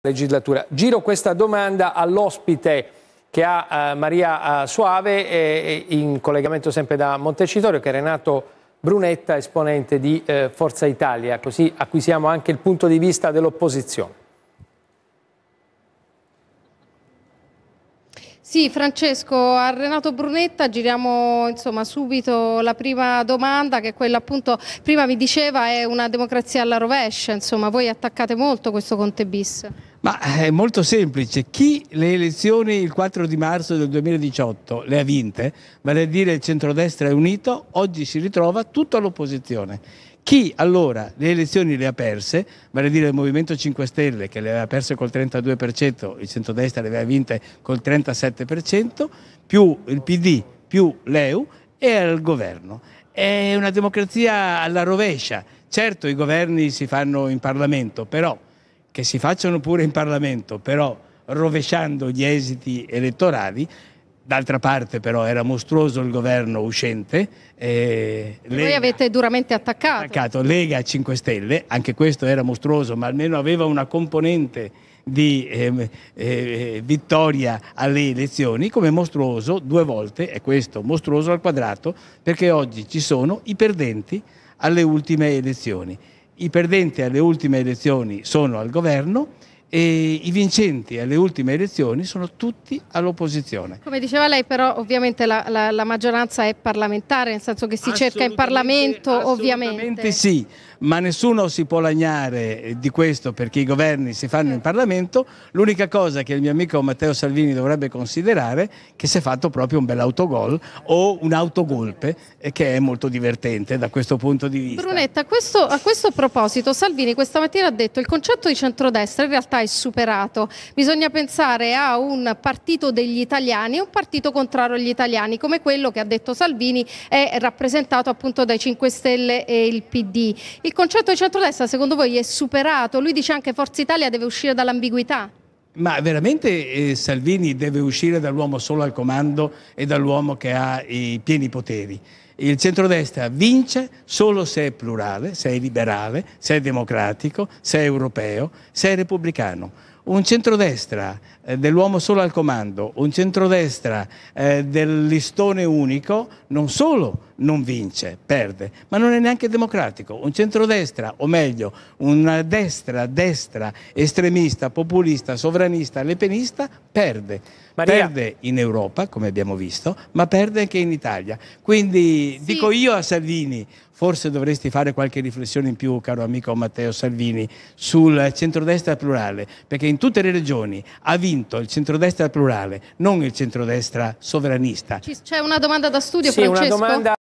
legislatura. Giro questa domanda all'ospite che ha eh, Maria eh, Suave, eh, eh, in collegamento sempre da Montecitorio, che è Renato Brunetta, esponente di eh, Forza Italia, così acquisiamo anche il punto di vista dell'opposizione. Sì, Francesco, a Renato Brunetta giriamo insomma, subito la prima domanda che è quella appunto prima vi diceva è una democrazia alla rovescia, insomma voi attaccate molto questo Conte bis. Ma è eh, molto semplice, chi le elezioni il 4 di marzo del 2018 le ha vinte, vale a dire il centrodestra è unito, oggi si ritrova tutta l'opposizione. Chi allora le elezioni le ha perse, vale a dire il Movimento 5 Stelle che le aveva perse col 32%, il centrodestra le aveva vinte col 37%, più il PD, più l'EU, è al governo. È una democrazia alla rovescia. Certo i governi si fanno in Parlamento, però che si facciano pure in Parlamento, però rovesciando gli esiti elettorali. D'altra parte però era mostruoso il governo uscente. Eh, Lega, voi avete duramente attaccato. attaccato. Lega 5 Stelle, anche questo era mostruoso, ma almeno aveva una componente di eh, eh, vittoria alle elezioni come mostruoso due volte, è questo mostruoso al quadrato, perché oggi ci sono i perdenti alle ultime elezioni. I perdenti alle ultime elezioni sono al governo e i vincenti alle ultime elezioni sono tutti all'opposizione. Come diceva lei però ovviamente la, la, la maggioranza è parlamentare, nel senso che si cerca in Parlamento ovviamente. Ovviamente sì, ma nessuno si può lagnare di questo perché i governi si fanno in Parlamento, l'unica cosa che il mio amico Matteo Salvini dovrebbe considerare è che si è fatto proprio un bel autogol o un autogolpe eh, che è molto divertente da questo punto di vista. Brunetta, a questo, a questo proposito Salvini questa mattina ha detto che il concetto di centrodestra in realtà è superato, bisogna pensare a un partito degli italiani e un partito contrario agli italiani come quello che ha detto Salvini è rappresentato appunto dai 5 Stelle e il PD. Il concetto di centrodestra secondo voi è superato? Lui dice anche Forza Italia deve uscire dall'ambiguità. Ma veramente eh, Salvini deve uscire dall'uomo solo al comando e dall'uomo che ha i pieni poteri. Il centrodestra vince solo se è plurale, se è liberale, se è democratico, se è europeo, se è repubblicano un centrodestra eh, dell'uomo solo al comando, un centrodestra eh, del listone unico, non solo non vince, perde, ma non è neanche democratico. Un centrodestra, o meglio, una destra, destra, estremista, populista, sovranista, lepenista, perde. Maria. Perde in Europa, come abbiamo visto, ma perde anche in Italia. Quindi sì. dico io a Salvini, forse dovresti fare qualche riflessione in più, caro amico Matteo Salvini, sul centrodestra plurale, perché in tutte le regioni ha vinto il centrodestra plurale, non il centrodestra sovranista. C'è una domanda da studio, sì, Francesco?